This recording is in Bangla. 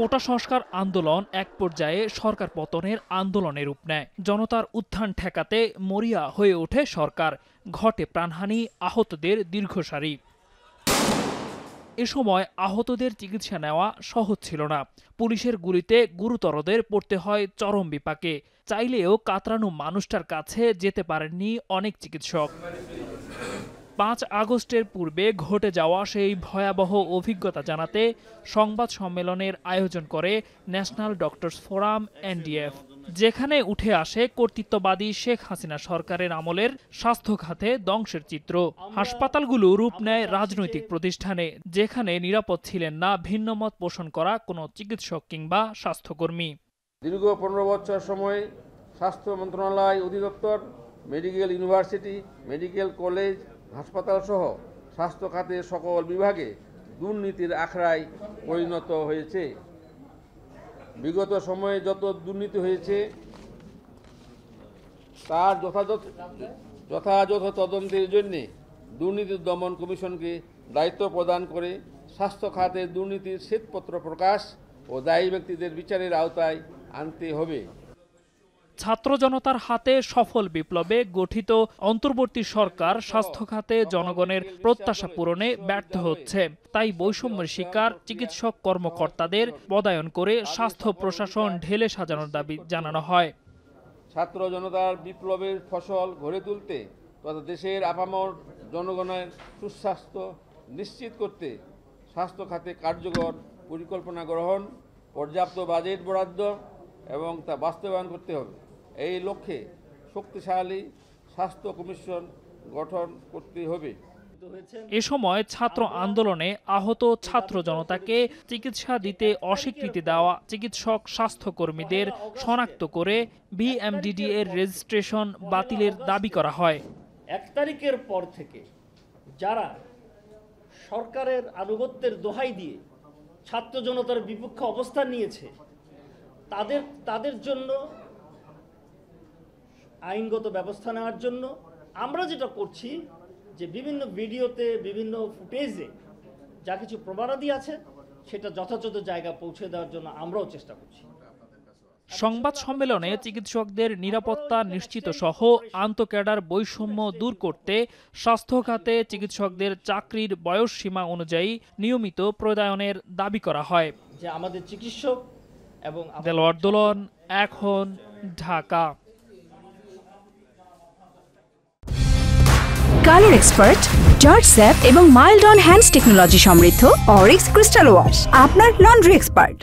কোটা সংস্কার আন্দোলন এক পর্যায়ে সরকার পতনের আন্দোলনে রূপ নেয় জনতার উত্থান ঠেকাতে মরিয়া হয়ে ওঠে সরকার ঘটে প্রাণহানি আহতদের দীর্ঘসারি এ সময় আহতদের চিকিৎসা নেওয়া সহজ ছিল না পুলিশের গুলিতে গুরুতরদের পড়তে হয় চরম বিপাকে চাইলেও কাতরানো মানুষটার কাছে যেতে পারেননি অনেক চিকিৎসক পাঁচ আগস্টের পূর্বে ঘটে যাওয়া সেই ভয়াবহ অভিজ্ঞতা জানাতে সংবাদ সম্মেলনের আয়োজন করে ন্যাশনাল ডক্টরস ফোরাম এনডিএফ যেখানে উঠে আসে কর্তৃত্ববাদী শেখ হাসিনা সরকারের আমলের স্বাস্থ্য খাতে ধ্বংসের চিত্র হাসপাতালগুলো রূপ নেয় রাজনৈতিক প্রতিষ্ঠানে যেখানে নিরাপদ ছিলেন না ভিন্নমত পোষণ করা কোনো চিকিৎসক কিংবা স্বাস্থ্যকর্মী দীর্ঘ পনেরো বছর সময় স্বাস্থ্য মন্ত্রণালয় অধিদপ্তর মেডিকেল ইউনিভার্সিটি মেডিকেল কলেজ হাসপাতালসহ স্বাস্থ্য খাতের সকল বিভাগে দুর্নীতির আখড়ায় পরিণত হয়েছে বিগত সময়ে যত দুর্নীতি হয়েছে তার যথাযথ যথাযথ তদন্তের জন্যে দুর্নীতি দমন কমিশনকে দায়িত্ব প্রদান করে স্বাস্থ্য খাতে দুর্নীতির শ্বেতপত্র প্রকাশ ও দায়ী ব্যক্তিদের বিচারের আওতায় আনতে হবে ছাত্র জনতার হাতে সফল বিপ্লবে গঠিত অন্তর্বর্তী সরকার স্বাস্থ্য খাতে জনগণের প্রত্যাশা পূরণে ব্যর্থ হচ্ছে তাই বৈষম্যের শিকার চিকিৎসক কর্মকর্তাদের পদায়ন করে স্বাস্থ্য প্রশাসন ঢেলে সাজানোর দাবি জানানো হয় ছাত্র জনতার বিপ্লবের ফসল গড়ে তুলতে তথা দেশের আপামর জনগণের সুস্বাস্থ্য নিশ্চিত করতে স্বাস্থ্য খাতে কার্যকর পরিকল্পনা গ্রহণ পর্যাপ্ত বাজেট বরাদ্দ এবং তা বাস্তবায়ন করতে হবে এই লক্ষ্যে শক্তিশালী স্বাস্থ্য কমিশন গঠন করতে হবে এ সময় ছাত্র আন্দোলনে আহত ছাত্র জনতাকে চিকিৎসা দিতে অস্বীকৃতি দেওয়া চিকিৎসক স্বাস্থ্যকর্মীদের শনাক্ত করে বিএমডিডি এর রেজিস্ট্রেশন বাতিলের দাবি করা হয় এক তারিখের পর থেকে যারা সরকারের আনুগত্যের দোহাই দিয়ে ছাত্র জনতার বিপক্ষে অবস্থান নিয়েছে তাদের তাদের জন্য আইনগত ব্যবস্থা নেওয়ার জন্য আমরা যেটা করছি যে বিভিন্ন ভিডিওতে বিভিন্ন ফুটেজে যা কিছু প্রমাণাদি আছে সেটা যথাযথ জায়গা পৌঁছে দেওয়ার জন্য আমরাও চেষ্টা করছি সংবাদ সম্মেলনে চিকিৎসকদের নিরাপত্তা নিশ্চিত সহ আন্তঃক্যাডার বৈষম্য দূর করতে স্বাস্থ্য খাতে চিকিৎসকদের চাকরির বয়স সীমা অনুযায়ী নিয়মিত প্রদায়নের দাবি করা হয় যে আমাদের চিকিৎসক এবং দেলোয়ার দোলন এখন ঢাকা কালার এক্সপার্ট জর্জ স্যাপ এবং মাইল্ড অন হ্যান্ডস টেকনোলজি সমৃদ্ধ অরিক্স ক্রিস্টাল ওয়াশ আপনার লন্ড্রি এক্সপার্ট